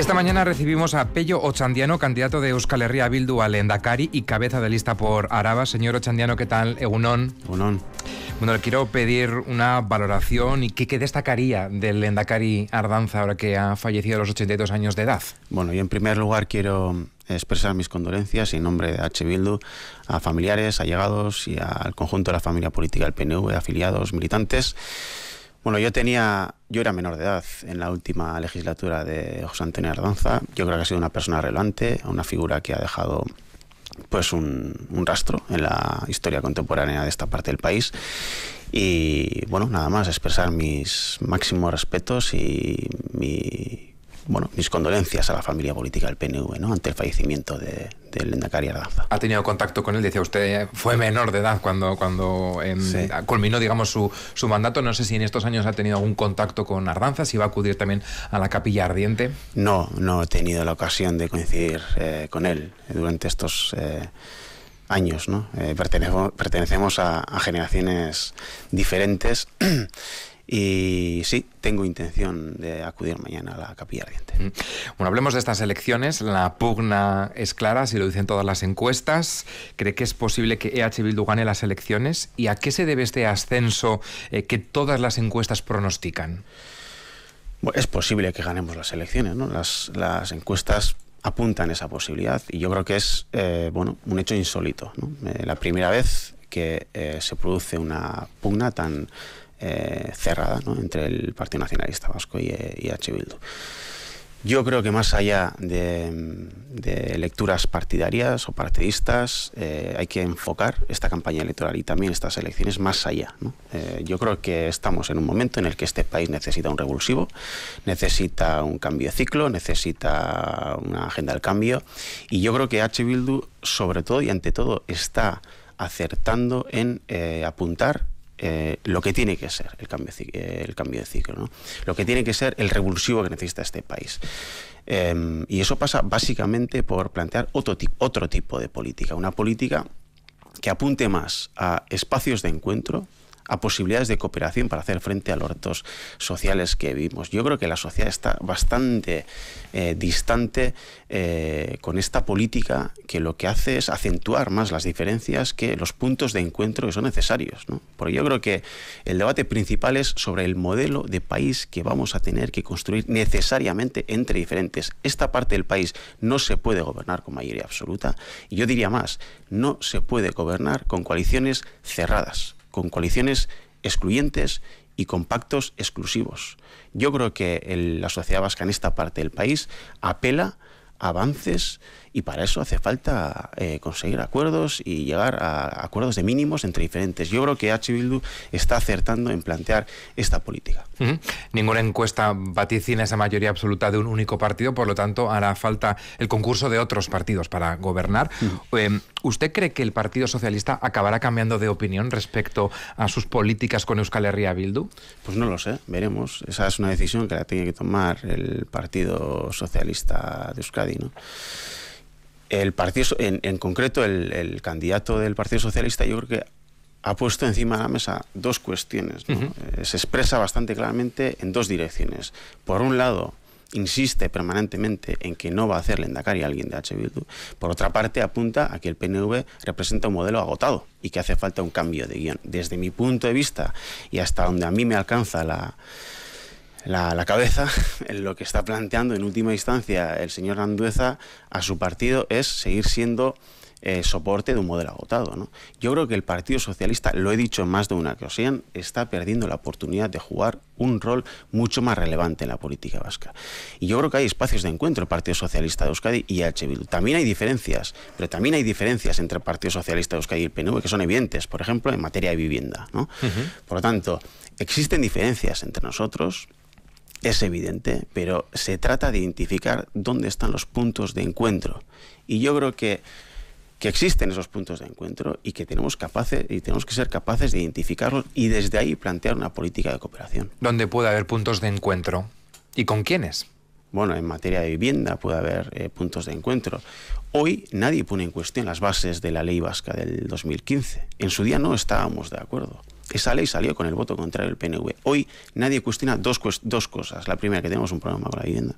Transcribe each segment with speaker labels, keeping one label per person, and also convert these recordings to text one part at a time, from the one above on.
Speaker 1: Esta mañana recibimos a Pello Ochandiano, candidato de Euskal Herria Bildu al Endacari y cabeza de lista por Araba. Señor Ochandiano, ¿qué tal? Egunon. Egunon. Bueno, le quiero pedir una valoración y qué, qué destacaría del Endacari Ardanza ahora que ha fallecido a los 82 años de edad.
Speaker 2: Bueno, y en primer lugar quiero expresar mis condolencias en nombre de H. Bildu a familiares, allegados y al conjunto de la familia política del PNV, afiliados, militantes. Bueno, yo tenía, yo era menor de edad en la última legislatura de José Antonio Ardanza. Yo creo que ha sido una persona relevante, una figura que ha dejado pues un, un, rastro en la historia contemporánea de esta parte del país. Y bueno, nada más, expresar mis máximos respetos y mi bueno, mis condolencias a la familia política del PNV, ¿no? Ante el fallecimiento de, del Ardanza.
Speaker 1: ¿Ha tenido contacto con él? Decía usted, fue menor de edad cuando, cuando em, culminó, digamos, su, su mandato. No sé si en estos años ha tenido algún contacto con Ardanza, si va a acudir también a la Capilla Ardiente. No, no he tenido la ocasión de coincidir
Speaker 2: eh, con él eh, durante estos... Eh, años, ¿no? pertenecemos, pertenecemos a, a generaciones diferentes Y sí, tengo
Speaker 1: intención de acudir mañana a la Capilla Ardiente. Mm. Bueno, hablemos de estas elecciones. La pugna es clara, si lo dicen todas las encuestas. ¿Cree que es posible que EH Bildu gane las elecciones? ¿Y a qué se debe este ascenso eh, que todas las encuestas pronostican?
Speaker 2: es posible que ganemos las elecciones, Las, encuestas apuntan esa posibilidad y yo creo que es eh, bueno un hecho insólito. Eh, la primera vez que se produce una pugna tan eh, cerrada entre el Partido Nacionalista Vasco eh, y, H. Bildu. Yo creo que más allá de, mm, lecturas partidarias o partidistas, eh, hay que enfocar esta campaña electoral y también estas elecciones más allá. yo creo que estamos en un momento en el que este país necesita un revulsivo, necesita un cambio de ciclo, necesita una agenda del cambio y yo creo que H. Bildu, sobre todo y ante todo, está acertando en apuntar eh, lo que tiene que ser el cambio, eh, el cambio de ciclo, ¿no? lo que tiene que ser el revulsivo que necesita este país. Em, y eso pasa básicamente por plantear otro, otro tipo de política, una política que apunte más a espacios de encuentro, a posibilidades de cooperación para hacer frente a los retos sociales que vivimos. Yo creo que la sociedad está bastante eh, distante eh, con esta política que lo que hace es acentuar más las diferencias que los puntos de encuentro que son necesarios. Porque yo creo que el debate principal es sobre el modelo de país que vamos a tener que construir necesariamente entre diferentes. Esta parte del país no se puede gobernar con mayoría absoluta. Y yo diría más, no se puede gobernar con coaliciones cerradas con coaliciones excluyentes y con pactos exclusivos. Yo creo que la sociedad vasca en esta parte del país apela a avances y para eso hace falta eh, conseguir acuerdos y llegar a acuerdos de mínimos entre diferentes. Yo creo que H. Bildu está acertando en plantear esta
Speaker 1: política. Ninguna encuesta vaticina esa mayoría absoluta de un único partido, por lo tanto hará falta el concurso de otros partidos para gobernar. Em, ¿Usted cree que el Partido Socialista acabará cambiando de opinión respecto a sus políticas con Euskal Herria Bildu? Pues no lo sé, veremos. Esa es
Speaker 2: una decisión que la tiene que tomar el Partido Socialista de Euskadi, ¿no? el partido, en, concreto el, candidato del Partido Socialista, yo creo que ha puesto encima de la mesa dos cuestiones. Eh, se expresa bastante claramente en dos direcciones. Por un lado, insiste permanentemente en que no va a hacer Lendakari a alguien de H. Bildu. Por otra parte, apunta a que el PNV representa un modelo agotado y que hace falta un cambio de guión. Desde mi punto de vista y hasta donde a mí me alcanza la, la, cabeza en lo que está planteando en última instancia el señor Andueza a su partido es seguir siendo eh, soporte de un modelo agotado. Yo creo que el Partido Socialista, lo he dicho en más de una ocasión, está perdiendo la oportunidad de jugar un rol mucho más relevante en la política vasca. Y yo creo que hay espacios de encuentro, el Partido Socialista de Euskadi y EH Bildu. También hay diferencias, pero también hay diferencias entre el Partido Socialista de Euskadi y el PNV que son evidentes, por ejemplo, en materia de vivienda. Por lo tanto, existen diferencias entre nosotros es evidente, pero se trata de identificar dónde están los puntos de encuentro. Y yo creo que, existen esos puntos de encuentro y que tenemos, capaces, y tenemos que ser capaces de identificarlos y desde ahí plantear una política de cooperación.
Speaker 1: ¿Dónde puede haber puntos de encuentro?
Speaker 2: ¿Y con quiénes? Bueno, en materia de vivienda puede haber eh, puntos de encuentro. Hoy nadie pone en cuestión las bases de la ley vasca del 2015. En su día no estábamos de acuerdo. Esa ley salió con el voto contrario del PNV. Hoy nadie cuestiona dos, cosas. La primera, que tenemos un problema con la vivienda,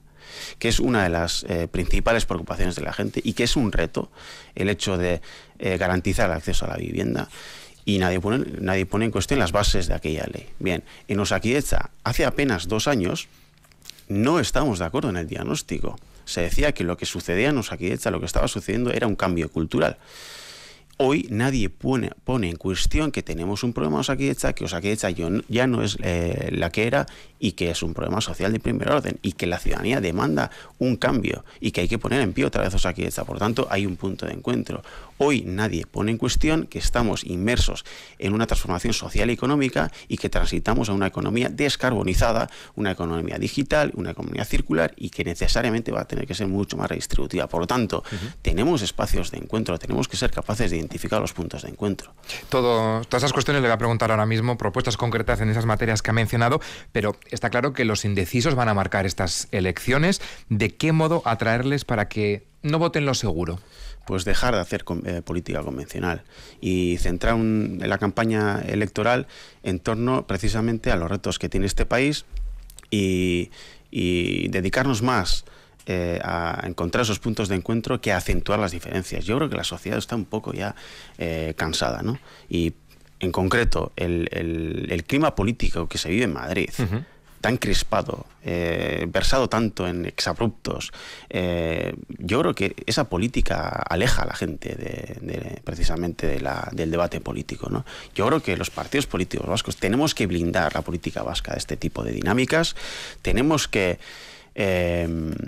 Speaker 2: que es una de las eh, principales preocupaciones de la gente y que es un reto el hecho de eh, garantizar el acceso a la vivienda. Y nadie pone, nadie pone en cuestión las bases de aquella ley. Bien, en Osaquidecha, hace apenas dos años, no estábamos de acuerdo en el diagnóstico. Se decía que lo que sucedía en Osaquidecha, lo que estaba sucediendo, era un cambio cultural hoy nadie pone, pone, en cuestión que tenemos un problema de Osaquiecha, que osaquiecha ya no es eh, la que era y que es un problema social de primer orden y que la ciudadanía demanda un cambio y que hay que poner en pie otra vez Osaquiecha. Por tanto, hay un punto de encuentro. Hoy nadie pone en cuestión que estamos inmersos en una transformación social y económica y que transitamos a una economía descarbonizada, una economía digital, una economía circular y que necesariamente va a tener que ser mucho más redistributiva. Por lo tanto, tenemos espacios de encuentro, tenemos que ser capaces de identificar los puntos de encuentro.
Speaker 1: todas esas cuestiones le voy a preguntar ahora mismo, propuestas concretas en esas materias que ha mencionado, pero está claro que los indecisos van a marcar estas elecciones. ¿De qué modo atraerles para que no voten lo seguro? pues dejar de hacer
Speaker 2: eh, política convencional y
Speaker 1: centrar la
Speaker 2: campaña electoral en torno precisamente a los retos que tiene este país y, y dedicarnos más eh, a encontrar esos puntos de encuentro que acentuar las diferencias. Yo creo que la sociedad está un poco ya eh, cansada, ¿no? Y en concreto, el, clima político que se vive en Madrid. tan crispado, eh, versado tanto en exabruptos. yo creo que esa política aleja a la gente de, precisamente del debate político. ¿no? Yo creo que los partidos políticos vascos tenemos que blindar la política vasca de este tipo de dinámicas, tenemos que eh,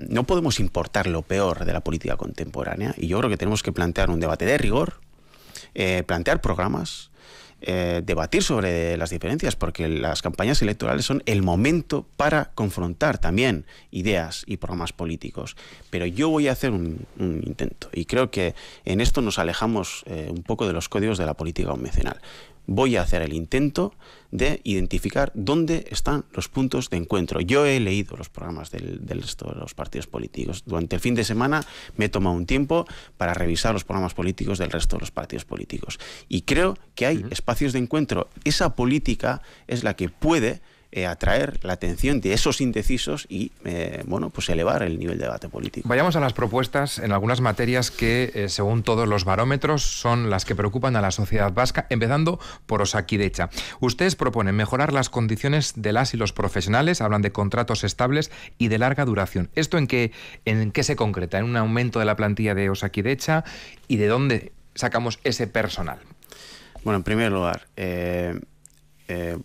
Speaker 2: no podemos importar lo peor de la política contemporánea y yo creo que tenemos que plantear un debate de rigor, eh, plantear programas, eh, debatir sobre las diferencias, porque las campañas electorales son el momento para confrontar también ideas y programas políticos. Pero yo voy a hacer un, intento y creo que en esto nos alejamos un poco de los códigos de la política convencional voy a hacer el intento de identificar dónde están los puntos de encuentro. Yo he leído los programas del, resto de los partidos políticos. Durante el fin de semana me he tomado un tiempo para revisar los programas políticos del resto de los partidos políticos. Y creo que hay espacios de encuentro. Esa política es la que puede eh, atraer la atención de esos indecisos y eh, bueno, pues elevar el nivel de debate político.
Speaker 1: Vayamos a las propuestas en algunas materias que, eh, según todos los barómetros, son las que preocupan a la sociedad vasca, empezando por Osakidecha. Ustedes proponen mejorar las condiciones de las y los profesionales, hablan de contratos estables y de larga duración. ¿Esto en qué, en se concreta? ¿En un aumento de la plantilla de Osakidecha y de dónde sacamos ese personal? Bueno, en primer lugar,
Speaker 2: eh,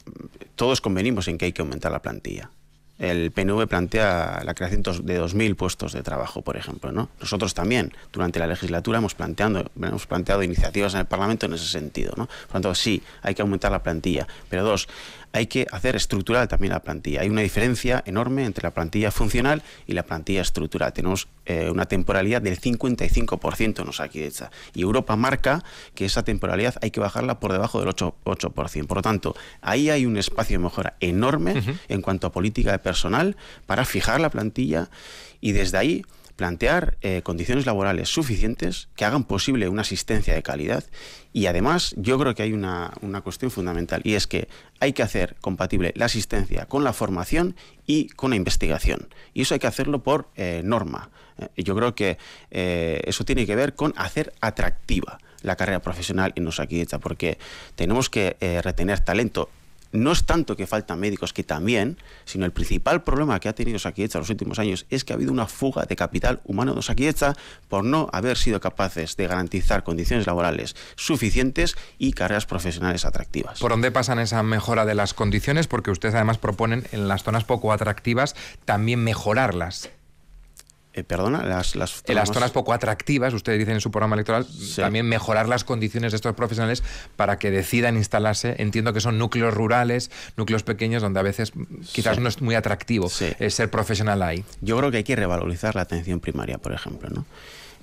Speaker 2: todos convenimos en que hay que aumentar la plantilla. El PNV plantea la creación de 2.000 puestos de trabajo, por ejemplo. ¿no? Nosotros también, durante la legislatura, hemos, planteado iniciativas en el Parlamento en ese sentido. ¿no? Por lo tanto, sí, hay que aumentar la plantilla. Pero dos, hay que hacer estructural también la plantilla. Hay una diferencia enorme entre la plantilla funcional y la plantilla estructural. Tenemos eh, una temporalidad del 55% en Osakidecha. Y Europa marca que esa temporalidad hay que bajarla por debajo del 8%. Por lo tanto, ahí hay un espacio de mejora enorme en cuanto a política de personal para fijar la plantilla y desde ahí plantear eh, condiciones laborales suficientes que hagan posible una asistencia de calidad y además yo creo que hay una, cuestión fundamental y es que hay que hacer compatible la asistencia con la formación y con la investigación y eso hay que hacerlo por eh, norma. Eh, yo creo que eso tiene que ver con hacer atractiva la carrera profesional en Osaquieta, porque tenemos que retener talento no es tanto que faltan médicos, que también, sino el principal problema que ha tenido Saquiecha en los últimos años es que ha habido una fuga de capital humano de Saquiecha por no haber sido capaces de garantizar condiciones laborales suficientes y carreras profesionales
Speaker 1: atractivas. ¿Por dónde pasan esa mejora de las condiciones? Porque ustedes además proponen en las zonas poco atractivas también mejorarlas.
Speaker 2: Eh, perdona, las, las zonas... En las zonas
Speaker 1: poco atractivas, ustedes dicen en su programa electoral, también mejorar las condiciones de estos profesionales para que decidan instalarse. Entiendo que son núcleos rurales, núcleos pequeños, donde a veces quizás no es muy atractivo eh, ser profesional ahí.
Speaker 2: Yo creo que hay que revalorizar la atención primaria, por ejemplo, ¿no?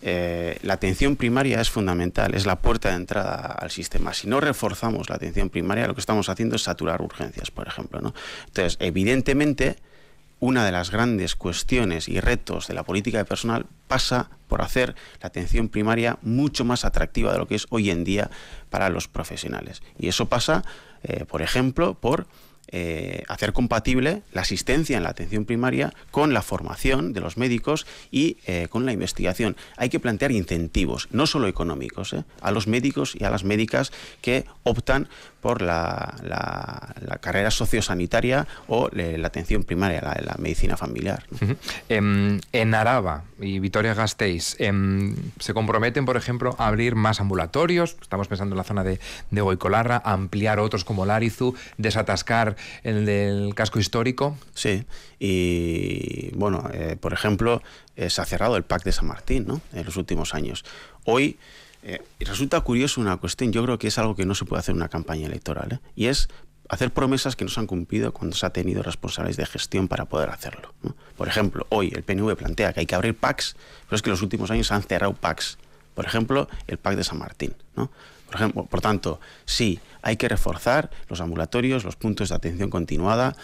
Speaker 2: Eh, la atención primaria es fundamental, es la puerta de entrada al sistema. Si no reforzamos la atención primaria, lo que estamos haciendo es saturar urgencias, por ejemplo. ¿no? Entonces, evidentemente, una de las grandes cuestiones y retos de la política de personal pasa por hacer la atención primaria mucho más atractiva de lo que es hoy en día para los profesionales. Y eso pasa, eh, por ejemplo, por eh, hacer compatible la asistencia en la atención primaria con la formación de los médicos y eh, con la investigación. Hay que plantear incentivos, no solo económicos, eh, a los médicos y a las médicas que optan por la, la, carrera sociosanitaria o la atención primaria, la,
Speaker 1: medicina familiar. Em, en, Araba y Vitoria Gasteiz, em, ¿se comprometen, por ejemplo, a abrir más ambulatorios? Estamos pensando en la zona de, de Goicolarra, ampliar otros como Larizu, desatascar el del casco histórico. Sí,
Speaker 2: y bueno, eh, por ejemplo, eh, se ha cerrado el PAC de San Martín ¿no? en los últimos años. Hoy eh, resulta curioso una cuestión, yo creo que es algo que no se puede hacer en una campaña electoral, y es hacer promesas que no se han cumplido cuando se ha tenido responsables de gestión para poder hacerlo. Por ejemplo, hoy el PNV plantea que hay que abrir PACs, pero es que en los últimos años se han cerrado PACs. Por ejemplo, el PAC de San Martín. ¿no? Por, ejemplo, por tanto, sí, hay que reforzar los ambulatorios, los puntos de atención continuada.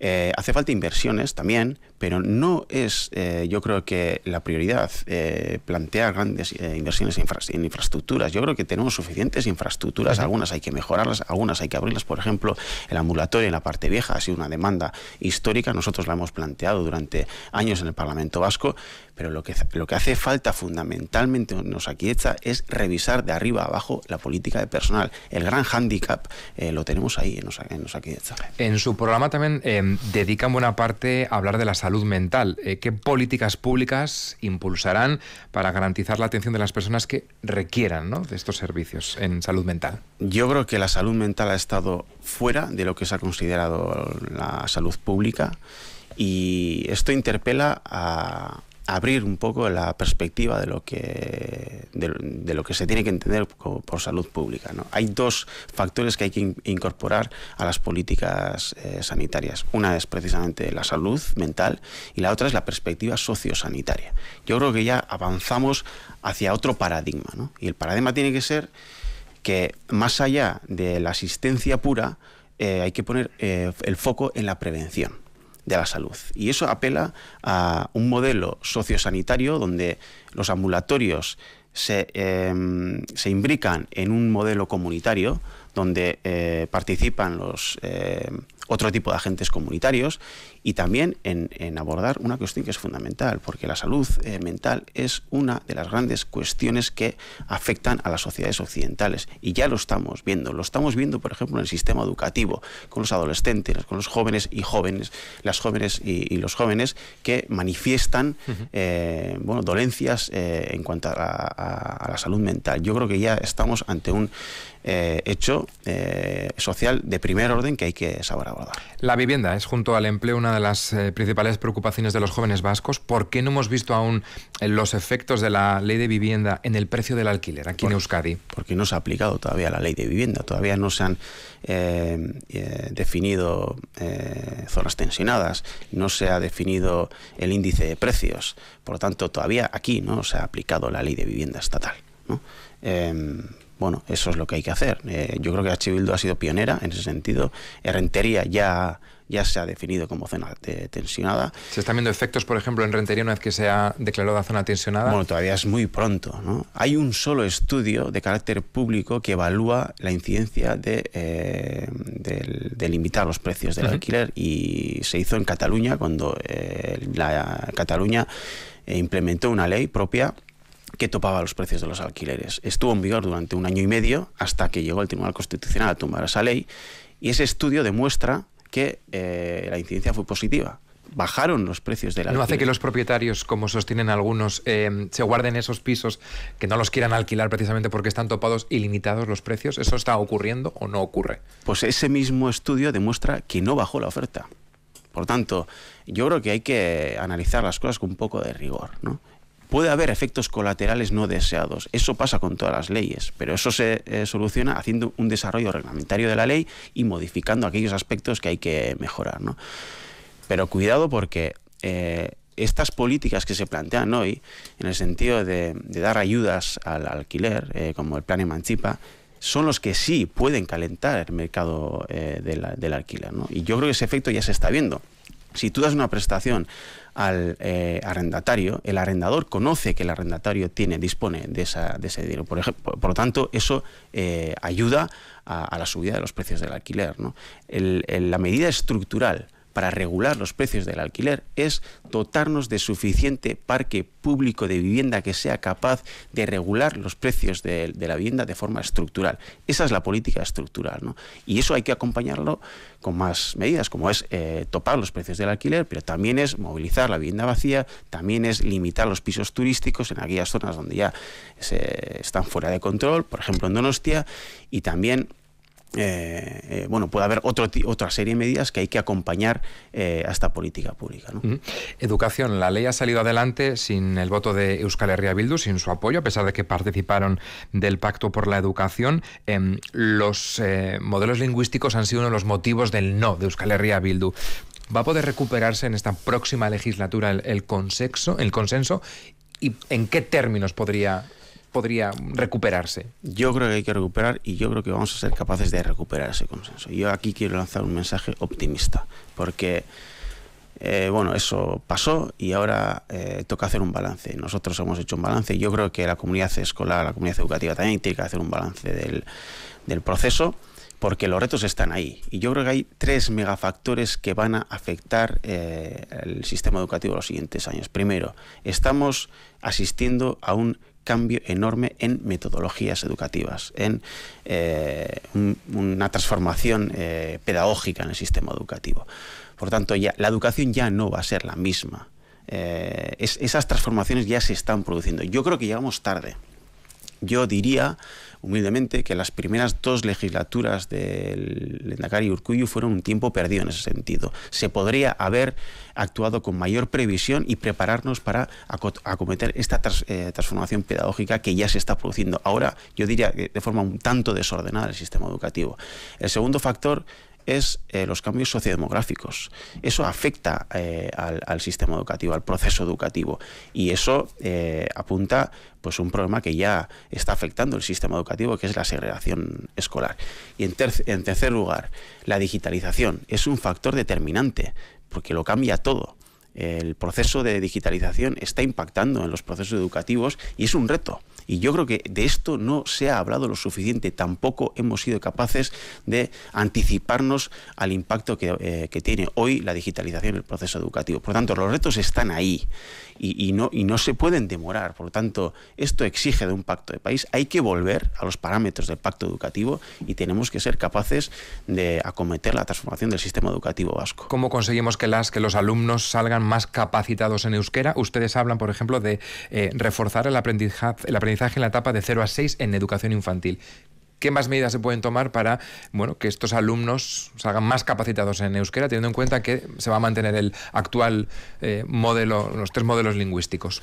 Speaker 2: Eh, hace falta inversiones también, pero no es, eh, yo creo que la prioridad eh, plantear grandes eh, inversiones en, infraestructuras. Yo creo que tenemos suficientes infraestructuras, algunas hay que mejorarlas, algunas hay que abrirlas. Por ejemplo, el ambulatorio en la parte vieja ha sido una demanda histórica, nosotros la hemos planteado durante años en el Parlamento Vasco, pero lo que, lo que hace falta fundamentalmente nos aquí hecha es revisar de arriba a abajo la política de personal. El gran hándicap eh, lo tenemos ahí en,
Speaker 1: en su programa también eh, dedican buena parte a hablar de la salud mental. Eh, ¿Qué políticas públicas impulsarán para garantizar la atención de las personas que requieran de estos servicios en salud mental?
Speaker 2: Yo creo que la salud mental ha estado fuera de lo que se ha considerado la salud pública y esto interpela a, abrir un poco la perspectiva de lo que, de, lo que se tiene que entender por, salud pública. Hay dos factores que hay que incorporar a las políticas eh, sanitarias. Una es precisamente la salud mental y la otra es la perspectiva sociosanitaria. Yo creo que ya avanzamos hacia otro paradigma ¿no? y el paradigma tiene que ser que más allá de la asistencia pura, eh, hay que poner eh, el foco en la prevención de la salud. Y eso apela a un modelo sociosanitario donde los ambulatorios se, em, imbrican en un modelo comunitario donde eh, participan los em, otro tipo de agentes comunitarios y también en, abordar una cuestión que es fundamental, porque la salud eh, mental es una de las grandes cuestiones que afectan a las sociedades occidentales y ya lo estamos viendo. Lo estamos viendo, por ejemplo, en el sistema educativo, con los adolescentes, con los jóvenes y jóvenes, las jóvenes y, los jóvenes que manifiestan eh, bueno, dolencias eh, en cuanto a, la salud mental. Yo creo que ya estamos ante un hecho
Speaker 1: social de primer orden que hay que saber la vivienda es junto al empleo una de las eh, principales preocupaciones de los jóvenes vascos. ¿Por qué no hemos visto aún eh, los efectos de la ley de vivienda en el precio del alquiler aquí en Euskadi? Porque no se ha aplicado todavía la ley de vivienda, todavía no se han
Speaker 2: eh, definido zonas tensionadas, no se ha definido el índice de precios. Por lo tanto, todavía aquí no se ha aplicado la ley de vivienda estatal. Em, bueno, eso es lo que hay que hacer. Eh, yo creo que Archibildo ha sido pionera en ese sentido. Rentería ya, ya se ha definido como zona tensionada.
Speaker 1: ¿Se están viendo efectos, por ejemplo, en Rentería una vez que se ha declarado zona tensionada? Bueno, todavía es muy pronto.
Speaker 2: Hay un solo estudio de carácter público que evalúa la incidencia de, eh, limitar los precios del alquiler y se hizo en Cataluña cuando eh, la Cataluña implementó una ley propia que topaba los precios de los alquileres. Estuvo en vigor durante un año y medio hasta que llegó el Tribunal Constitucional a tumbar esa ley y ese estudio demuestra que eh, la incidencia fue positiva. Bajaron los precios del alquiler. ¿No hace que
Speaker 1: los propietarios, como sostienen algunos, eh, se guarden esos pisos que no los quieran alquilar precisamente porque están topados y limitados los precios? ¿Eso está ocurriendo o no ocurre? Pues ese mismo estudio demuestra que no bajó la oferta. Por tanto, yo
Speaker 2: creo que hay que analizar las cosas con un poco de rigor. ¿no? Puede haber efectos colaterales no deseados. Eso pasa con todas las leyes, pero eso se eh, soluciona haciendo un desarrollo reglamentario de la ley y modificando aquellos aspectos que hay que mejorar. ¿no? Pero cuidado porque eh, estas políticas que se plantean hoy, en el sentido de, dar ayudas al alquiler, eh, como el plan Emancipa, son los que sí pueden calentar el mercado del alquiler. ¿no? Y yo creo que ese efecto ya se está viendo. Si tú das una prestación al eh, arrendatario, el arrendador conoce que el arrendatario tiene, dispone de, esa, de ese dinero. Por, ejemplo, por, lo tanto, eso eh, ayuda a, la subida de los precios del alquiler. ¿no? la medida estructural para regular los precios del alquiler es dotarnos de suficiente parque público de vivienda que sea capaz de regular los precios de, la vivienda de forma estructural. Esa es la política estructural. Y eso hay que acompañarlo con más medidas, como es eh, topar los precios del alquiler, pero también es movilizar la vivienda vacía, también es limitar los pisos turísticos en aquellas zonas donde ya se están fuera de control, por ejemplo en Donostia, y también eh,
Speaker 1: eh, bueno, puede haber otra serie de medidas que hay que acompañar eh, a esta política pública. Educación. La ley ha salido adelante sin el voto de Euskal Herria Bildu, sin su apoyo, a pesar de que participaron del Pacto por la Educación. Em, los modelos lingüísticos han sido uno de los motivos del no de Euskal Herria Bildu. ¿Va a poder recuperarse en esta próxima legislatura el, consenso, el consenso? ¿Y en qué términos podría podría recuperarse?
Speaker 2: Yo creo que hay que recuperar y yo creo que vamos a ser capaces de recuperar ese consenso. Yo aquí quiero lanzar un mensaje optimista, porque... Eh, bueno, eso pasó y ahora eh, toca hacer un balance. Nosotros hemos hecho un balance y yo creo que la comunidad escolar, la comunidad educativa también tiene que hacer un balance del, proceso porque los retos están ahí. Y yo creo que hay tres megafactores que van a afectar eh, el sistema educativo los siguientes años. Primero, estamos asistiendo a un cambio enorme en metodologías educativas, en eh, una transformación eh, pedagógica en el sistema educativo. Por tanto, la educación ya no va a ser la misma. Eh, esas transformaciones ya se están produciendo. Yo creo que llegamos tarde. Yo diría humildemente que las primeras dos legislaturas del y Urcuyu fueron un tiempo perdido en ese sentido. Se podría haber actuado con mayor previsión y prepararnos para acometer esta eh, transformación pedagógica que ya se está produciendo ahora, yo diría de forma un tanto desordenada el sistema educativo. El segundo factor es eh, los cambios sociodemográficos. Eso afecta eh, al, sistema educativo, al proceso educativo. Y eso eh, apunta pues un problema que ya está afectando el sistema educativo, que es la segregación escolar. Y en tercer lugar, la digitalización es un factor determinante, porque lo cambia todo el proceso de digitalización está impactando en los procesos educativos y es un reto. Y yo creo que de esto no se ha hablado lo suficiente, tampoco hemos sido capaces de anticiparnos al impacto que, eh, tiene hoy la digitalización en el proceso educativo. Por lo tanto, los retos están ahí y, no, se pueden demorar. Por lo tanto, esto exige de un pacto de país. Hay que volver a los parámetros del pacto educativo y tenemos que ser capaces de acometer la transformación del sistema educativo vasco.
Speaker 1: ¿Cómo conseguimos que que los alumnos salgan más capacitados en euskera. Ustedes hablan, por ejemplo, de eh, reforzar el aprendizaje, el aprendizaje en la etapa de 0 a 6 en educación infantil. ¿Qué más medidas se pueden tomar para bueno, que estos alumnos salgan más capacitados en euskera, teniendo en cuenta que se va a mantener el actual eh, modelo, los tres modelos lingüísticos?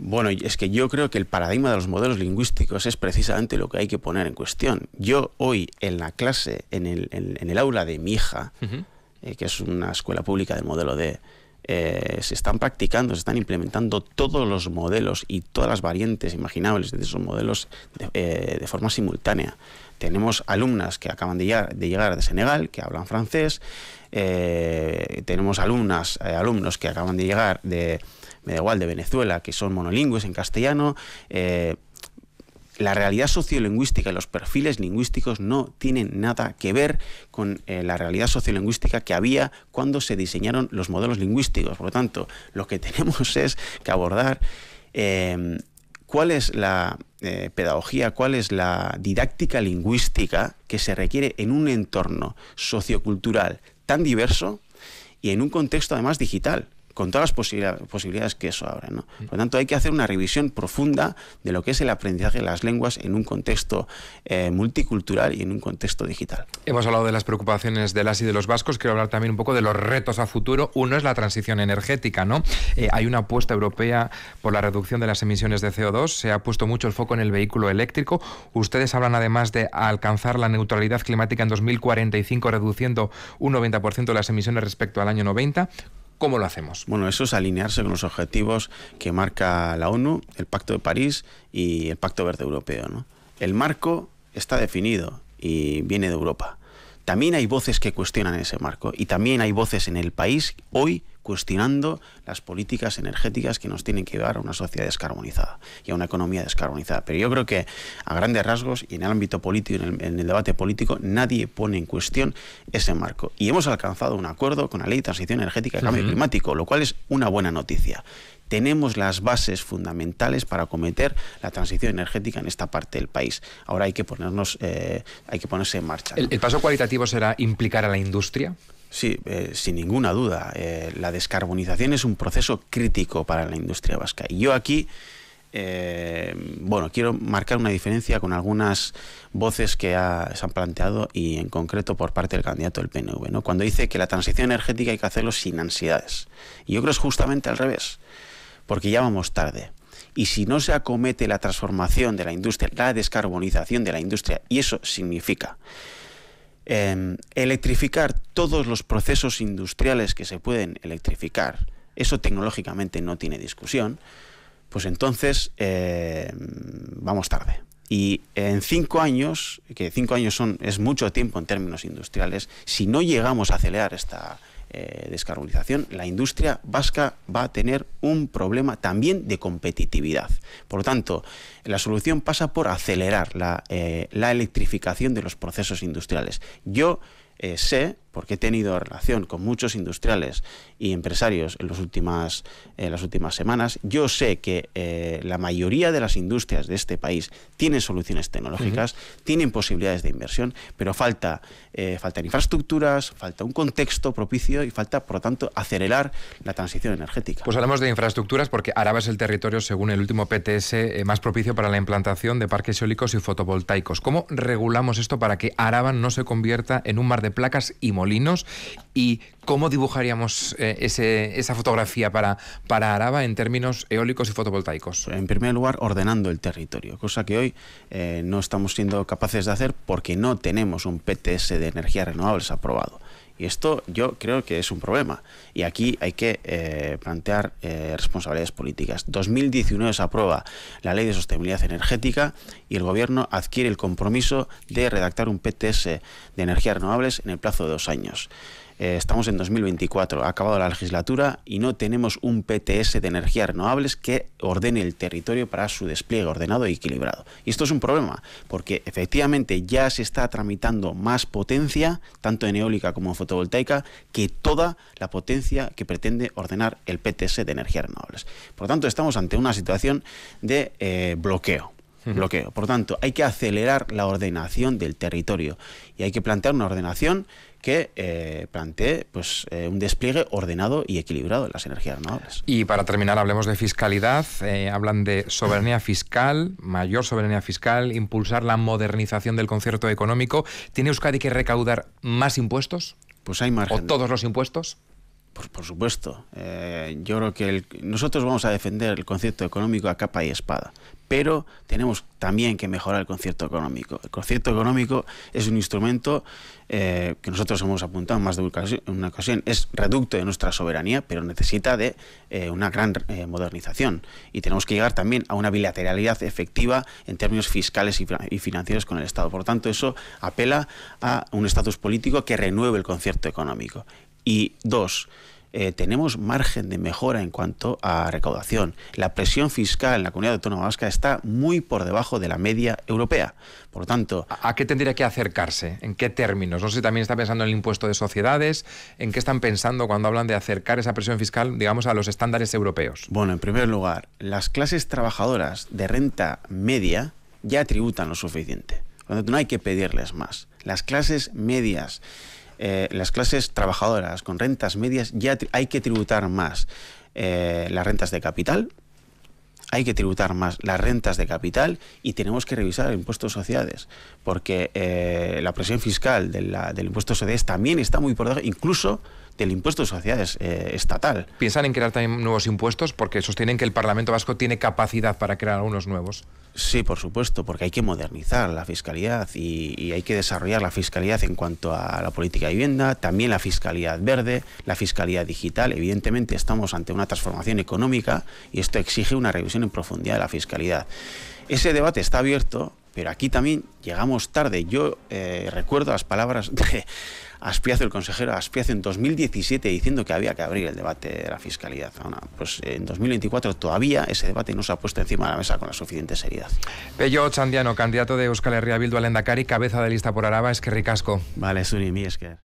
Speaker 1: Bueno, es que yo creo que el paradigma de los
Speaker 2: modelos lingüísticos es precisamente lo que hay que poner en cuestión. Yo hoy en la clase, en el, aula de mi hija, eh, que es una escuela pública de modelo de eh, se están practicando, se están implementando todos los modelos y todas las variantes imaginables de esos modelos de, eh, forma simultánea. Tenemos alumnas que acaban de llegar de, Senegal, que hablan francés, eh, tenemos alumnas, alumnos que acaban de llegar de, me de Venezuela, que son monolingües en castellano, la realidad sociolingüística y los perfiles lingüísticos no tienen nada que ver con eh, la realidad sociolingüística que había cuando se diseñaron los modelos lingüísticos. Por lo tanto, lo que tenemos es que abordar eh, cuál es la eh, pedagogía, cuál es la didáctica lingüística que se requiere en un entorno sociocultural tan diverso y en un contexto además digital con todas las posibilidades que eso abre. ¿no? Por lo tanto, hay que hacer una revisión profunda de lo que es el aprendizaje de las lenguas en un contexto eh, multicultural y en un contexto digital.
Speaker 1: Hemos hablado de las preocupaciones de las y de los vascos, quiero hablar también un poco de los retos a futuro. Uno es la transición energética, ¿no? Eh, hay una apuesta europea por la reducción de las emisiones de CO2, se ha puesto mucho el foco en el vehículo eléctrico. Ustedes hablan además de alcanzar la neutralidad climática en 2045 reduciendo un 90% de las emisiones respecto al año 90. ¿Cómo lo hacemos? Bueno, eso es alinearse con los objetivos que marca la ONU, el Pacto de París y
Speaker 2: el Pacto Verde Europeo. El marco está definido y viene de Europa también hay voces que cuestionan ese marco y también hay voces en el país hoy cuestionando las políticas energéticas que nos tienen que llevar a una sociedad descarbonizada y a una economía descarbonizada. Pero yo creo que a grandes rasgos y en el ámbito político, en el, en el debate político, nadie pone en cuestión ese marco. Y hemos alcanzado un acuerdo con la Ley de Transición Energética y Cambio Climático, lo cual es una buena noticia tenemos las bases fundamentales para acometer la transición energética en esta parte del país. Ahora hay que ponernos, eh, hay que ponerse en marcha. ¿El, paso cualitativo
Speaker 1: será implicar a
Speaker 2: la industria? Sí, eh, sin ninguna duda. Eh, la descarbonización es un proceso crítico para la industria vasca. Y yo aquí, bueno, quiero marcar una diferencia con algunas voces que se han planteado y en concreto por parte del candidato del PNV, ¿no? cuando dice que la transición energética hay que hacerlo sin ansiedades. Y yo creo que es justamente al revés porque ya vamos tarde. Y si no se acomete la transformación de la industria, la descarbonización de la industria, y eso significa em, electrificar todos los procesos industriales que se pueden electrificar, eso tecnológicamente no tiene discusión, pues entonces em, vamos tarde. Y en cinco años, que cinco años son, es mucho tiempo en términos industriales, si no llegamos a acelerar esta, eh, descarbonización, la industria vasca va a tener un problema también de competitividad. Por lo tanto, la solución pasa por acelerar la, eh, electrificación de los procesos industriales. Yo eh, sé porque he tenido relación con muchos industriales y empresarios en, los últimas, en eh, las últimas semanas, yo sé que eh, la mayoría de las industrias de este país tienen soluciones tecnológicas, tienen posibilidades de inversión, pero falta, eh, faltan infraestructuras, falta un contexto propicio y falta, por lo tanto, acelerar la transición
Speaker 1: energética. Pues hablamos de infraestructuras porque Araba es el territorio, según el último PTS, eh, más propicio para la implantación de parques eólicos y fotovoltaicos. ¿Cómo regulamos esto para que Araba no se convierta en un mar de placas y molinos? Molinos y ¿Cómo dibujaríamos eh, esa fotografía para, para Araba en términos eólicos y fotovoltaicos? En primer lugar, ordenando el territorio,
Speaker 2: cosa que hoy eh, no estamos siendo capaces de hacer porque no tenemos un PTS de energías renovables aprobado. Y esto yo creo que es un problema. Y aquí hay que eh, plantear responsabilidades políticas. 2019 se aprueba la Ley de Sostenibilidad Energética y el Gobierno adquiere el compromiso de redactar un PTS de energías renovables en el plazo de dos años. Eh, estamos en 2024, ha acabado la legislatura y no tenemos un PTS de energías renovables que ordene el territorio para su despliegue ordenado y equilibrado. Y esto es un problema, porque efectivamente ya se está tramitando más potencia, tanto en eólica como fotovoltaica, que toda la potencia que pretende ordenar el PTS de energías renovables. Por lo tanto, estamos ante una situación de eh, bloqueo. Por tanto, hay que acelerar la ordenación del territorio y hay que plantear una ordenación que eh, plantee pues, eh, un despliegue ordenado y equilibrado de las energías
Speaker 1: renovables. Y para terminar, hablemos de fiscalidad. Eh, hablan de soberanía fiscal, mayor soberanía fiscal, impulsar la modernización del concierto económico. ¿Tiene Euskadi que recaudar más impuestos? Pues hay margen. ¿O todos los impuestos? Pues por supuesto. yo
Speaker 2: creo que nosotros vamos a defender el concepto económico a capa y espada pero tenemos también que mejorar el concierto económico. El concierto económico es un instrumento eh, que nosotros hemos apuntado más de una ocasión, es reducto de nuestra soberanía, pero necesita de eh, una gran eh, modernización. Y tenemos que llegar también a una bilateralidad efectiva en términos fiscales y, y financieros con el Estado. Por tanto, eso apela a un estatus político que renueve el concierto económico. Y dos, eh, tenemos margen de mejora en cuanto a recaudación. La presión fiscal en la comunidad autónoma vasca está muy por
Speaker 1: debajo de la media europea. Por lo tanto. ¿A, qué tendría que acercarse? ¿En qué términos? No sé si también está pensando en el impuesto de sociedades. ¿En qué están pensando cuando hablan de acercar esa presión fiscal, digamos, a los estándares europeos? Bueno, en primer lugar, las clases trabajadoras de renta media
Speaker 2: ya tributan lo suficiente. Por lo no hay que pedirles más. Las clases medias eh, las clases trabajadoras con rentas medias ya hay que tributar más eh, las rentas de capital, hay que tributar más las rentas de capital y tenemos que revisar impuestos impuesto sociedades, porque eh, la presión fiscal del impuesto de sociedades también está muy por debajo, incluso del impuesto de sociedades eh, estatal.
Speaker 1: ¿Piensan en crear también nuevos impuestos? Porque sostienen que el Parlamento Vasco tiene capacidad para crear algunos nuevos. Sí, por supuesto, porque hay que
Speaker 2: modernizar la fiscalidad y, hay que desarrollar la fiscalidad en cuanto a la política de vivienda, también la fiscalidad verde, la fiscalidad digital. Evidentemente estamos ante una transformación económica y esto exige una revisión en profundidad de la fiscalidad. Ese debate está abierto, pero aquí también llegamos tarde. Yo eh, recuerdo las palabras de Aspiazo, el consejero Aspiazo, en 2017 diciendo que había que abrir el debate de la fiscalidad. pues en 2024 todavía ese debate no se ha puesto encima de la mesa con la suficiente seriedad.
Speaker 1: Pello Chandiano, candidato de Euskal Herria Bildu al Endacari, cabeza de lista por Araba, es que ricasco. Vale, Suri,
Speaker 2: mi es que.